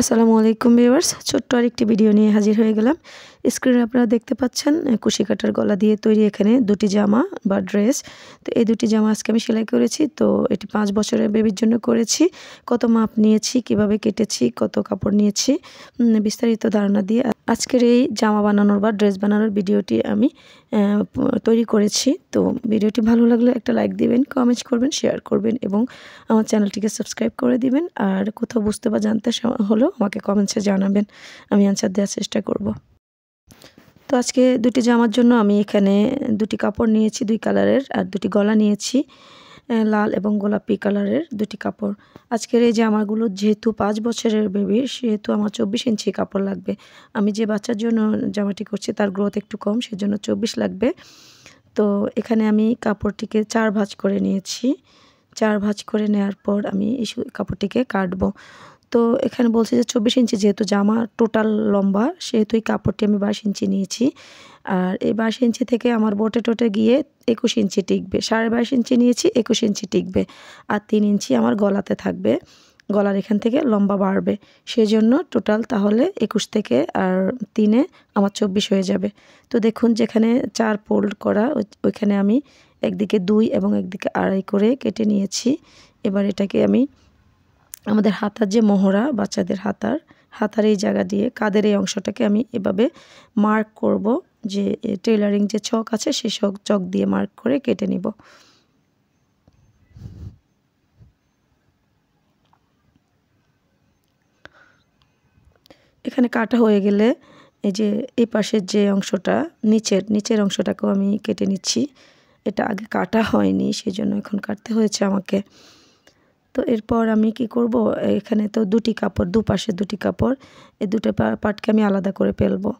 আসসালামু আলাইকুম ভিউয়ার্স ছোট্ট আরেকটি ভিডিও নিয়ে হাজির হয়ে গেলাম স্ক্রিনে আপনারা দেখতে পাচ্ছেন কুশি কাটার গলা দিয়ে তৈরি এখানে দুটি জামা বা ড্রেস তো এই দুটি জামা আজকে আমি সেলাই করেছি তো এটি পাঁচ বছরের বেবির জন্য করেছি কত মাপ নিয়েছি কিভাবে কেটেছি কত কাপড় নিয়েছি বিস্তারিত ধারণা দিয়ে আজকের এই জামা বানানোর বা ড্রেস বানানোর ভিডিওটি আমি তৈরি করেছি তো ভিডিওটি ভালো লাগলে একটা লাইক দিবেন কমেন্টস করবেন শেয়ার করবেন এবং আমার চ্যানেলটিকে সাবস্ক্রাইব করে দিবেন আর কোথাও বুঝতে বা জানতে হলো লাগলো আমাকে কমেন্টসে জানাবেন আমি অ্যান্সার দেওয়ার চেষ্টা করব। তো আজকে দুটি জামার জন্য আমি এখানে দুটি কাপড় নিয়েছি দুই কালারের আর দুটি গলা নিয়েছি লাল এবং গোলাপি কালারের দুটি কাপড় আজকের এই জামাগুলো যেহেতু পাঁচ বছরের বেবি সেহেতু আমার চব্বিশ ইঞ্চি কাপড় লাগবে আমি যে বাচ্চার জন্য জামাটি করছি তার গ্রোথ একটু কম সেজন্য চব্বিশ লাগবে তো এখানে আমি কাপড়টিকে চার ভাঁজ করে নিয়েছি চার ভাঁজ করে নেওয়ার পর আমি এই কাপড়টিকে কাটবো তো এখানে বলছে যে চব্বিশ ইঞ্চি যেহেতু জামা টোটাল লম্বা সেহেতু এই কাপড়টি আমি বাইশ ইঞ্চি নিয়েছি আর এই বাইশ ইঞ্চি থেকে আমার বোটে টোটে গিয়ে একুশ ইঞ্চি টিকবে সাড়ে বাইশ ইঞ্চি নিয়েছি একুশ ইঞ্চি টিকবে আর তিন ইঞ্চি আমার গলাতে থাকবে গলার এখান থেকে লম্বা বাড়বে সেই জন্য টোটাল তাহলে একুশ থেকে আর তিনে আমার চব্বিশ হয়ে যাবে তো দেখুন যেখানে চার ফোল্ড করা ওইখানে আমি একদিকে দুই এবং একদিকে আড়াই করে কেটে নিয়েছি এবার এটাকে আমি আমাদের হাতার যে মোহরা বাচ্চাদের হাতার হাতার এই জায়গা দিয়ে কাদের এই অংশটাকে আমি এভাবে মার্ক করব যে টেলারিং যে চক আছে সেই চক চক দিয়ে মার্ক করে কেটে নিব এখানে কাটা হয়ে গেলে এই যে এই পাশের যে অংশটা নিচের নিচের অংশটাকেও আমি কেটে নিচ্ছি এটা আগে কাটা হয়নি সেই জন্য এখন কাটতে হয়েছে আমাকে তো এরপর আমি কি করব এখানে তো দুটি কাপড় দুপাশে দুটি কাপড় এই দুটো পাটকে আমি আলাদা করে ফেলবো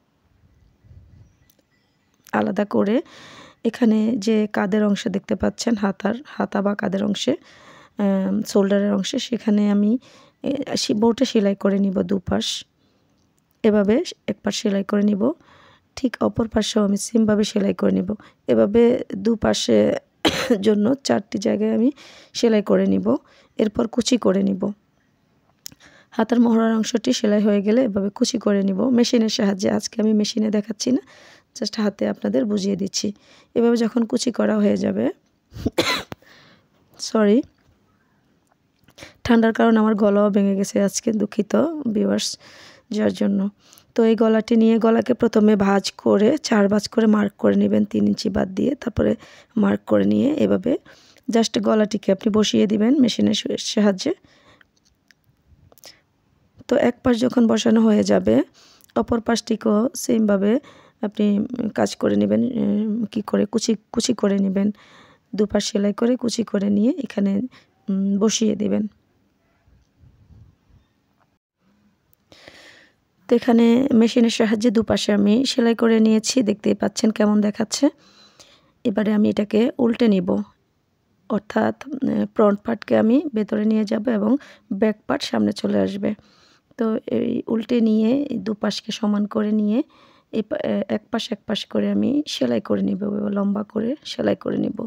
আলাদা করে এখানে যে কাদের অংশে দেখতে পাচ্ছেন হাতার হাতা বা কাদের অংশে শোল্ডারের অংশে সেখানে আমি বোটা সেলাই করে নিব দুপাশ এভাবে একপাশ সেলাই করে নিব ঠিক অপর পাশেও আমি সেমভাবে সেলাই করে নিব এভাবে দুপাশে জন্য চারটি জায়গায় আমি সেলাই করে নিব এরপর কুচি করে নিব হাতের মহড়ার অংশটি সেলাই হয়ে গেলে এভাবে কুচি করে নিব মেশিনের সাহায্যে আজকে আমি মেশিনে দেখাচ্ছি না জাস্ট হাতে আপনাদের বুঝিয়ে দিচ্ছি এভাবে যখন কুচি করা হয়ে যাবে সরি ঠান্ডার কারণে আমার গলাও ভেঙে গেছে আজকে দুঃখিত বিভার্স যার জন্য তো এই গলাটি নিয়ে গলাকে প্রথমে ভাজ করে চার ভাজ করে মার্ক করে নেবেন তিন ইঞ্চি বাদ দিয়ে তারপরে মার্ক করে নিয়ে এভাবে জাস্ট গলাটিকে আপনি বসিয়ে দিবেন মেশিনের সাহায্যে তো এক পাশ যখন বসানো হয়ে যাবে অপর পাশটিকেও সেমভাবে আপনি কাজ করে নেবেন কি করে কুচি কুচি করে নেবেন দুপাশ সেলাই করে কুচি করে নিয়ে এখানে বসিয়ে দিবেন তো এখানে মেশিনের সাহায্যে দুপাশে আমি সেলাই করে নিয়েছি দেখতেই পাচ্ছেন কেমন দেখাচ্ছে এবারে আমি এটাকে উল্টে নিব অর্থাৎ ফ্রন্ট পার্টকে আমি ভেতরে নিয়ে যাব এবং ব্যাক পার্ট সামনে চলে আসবে তো এই উল্টে নিয়ে দুপাশকে সমান করে নিয়ে এক পাশ এক পাশ করে আমি সেলাই করে নিব লম্বা করে সেলাই করে নিব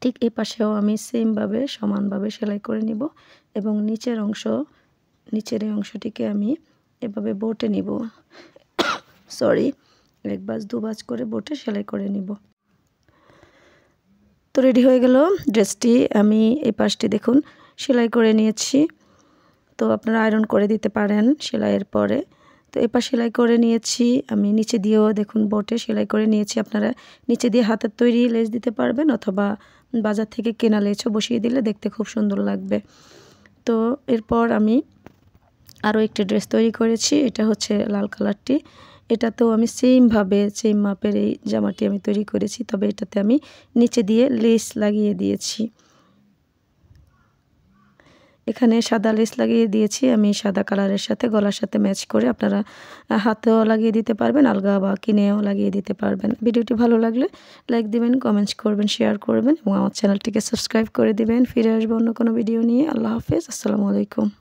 ঠিক এ পাশেও আমি সেমভাবে সমানভাবে সেলাই করে নিব এবং নিচের অংশ নিচের এই অংশটিকে আমি এভাবে বোটে নিব সরি এক বাজ দু বাজ করে বোটে সেলাই করে নিব তো রেডি হয়ে গেল ড্রেসটি আমি এই পাশটি দেখুন সেলাই করে নিয়েছি তো আপনারা আয়রন করে দিতে পারেন সেলাইয়ের পরে তো এপাশ সেলাই করে নিয়েছি আমি নিচে দিয়েও দেখুন বোটে সেলাই করে নিয়েছি আপনারা নিচে দিয়ে হাতের তৈরি লেজ দিতে পারবেন অথবা বাজার থেকে কেনা লেজও বসিয়ে দিলে দেখতে খুব সুন্দর লাগবে তো এরপর আমি আরও একটি ড্রেস তৈরি করেছি এটা হচ্ছে লাল কালারটি এটাতেও আমি সেমভাবে সেম মাপের এই জামাটি আমি তৈরি করেছি তবে এটাতে আমি নিচে দিয়ে লেস লাগিয়ে দিয়েছি এখানে সাদা লেস লাগিয়ে দিয়েছি আমি সাদা কালারের সাথে গলার সাথে ম্যাচ করে আপনারা হাতেও লাগিয়ে দিতে পারবেন আলগা বা কিনেও লাগিয়ে দিতে পারবেন ভিডিওটি ভালো লাগলে লাইক দিবেন কমেন্টস করবেন শেয়ার করবেন এবং আমার চ্যানেলটিকে সাবস্ক্রাইব করে দিবেন ফিরে আসবো অন্য কোনো ভিডিও নিয়ে আল্লাহ হাফেজ আসসালামু আলাইকুম